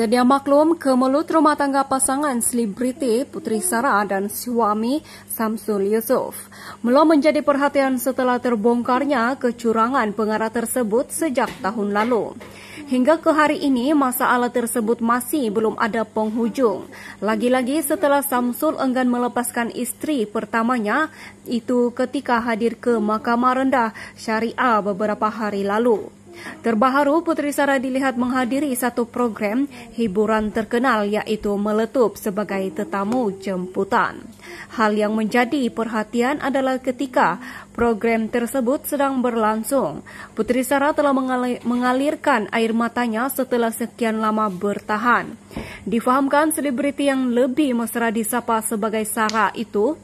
Sedia maklum, kemelut rumah tangga pasangan selebriti Putri Sarah dan suami Samsul Yusuf. Mula menjadi perhatian setelah terbongkarnya kecurangan pengarah tersebut sejak tahun lalu. Hingga ke hari ini, masalah tersebut masih belum ada penghujung. Lagi-lagi setelah Samsul enggan melepaskan istri pertamanya, itu ketika hadir ke Mahkamah Rendah Syariah beberapa hari lalu. Terbaru Putri Sarah dilihat menghadiri satu program hiburan terkenal yaitu meletup sebagai tetamu jemputan. Hal yang menjadi perhatian adalah ketika program tersebut sedang berlangsung. Putri Sarah telah mengalirkan air matanya setelah sekian lama bertahan. Difahamkan selebriti yang lebih mesra disapa sebagai Sarah itu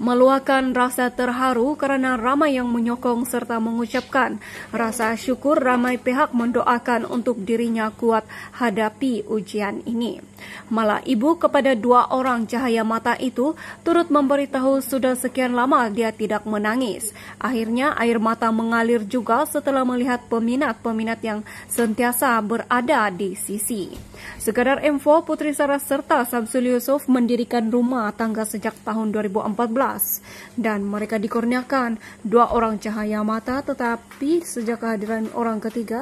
meluahkan rasa terharu karena ramai yang menyokong serta mengucapkan rasa syukur ramai pihak mendoakan untuk dirinya kuat hadapi ujian ini. Malah ibu kepada dua orang cahaya mata itu turut memberitahu sudah sekian lama dia tidak menangis. Akhirnya air mata mengalir juga setelah melihat peminat-peminat yang sentiasa berada di sisi. Sekadar info, Putri Sarah serta Samsul Yusuf mendirikan rumah tangga sejak tahun 2014 dan mereka dikurniakan dua orang cahaya mata tetapi sejak kehadiran orang ketiga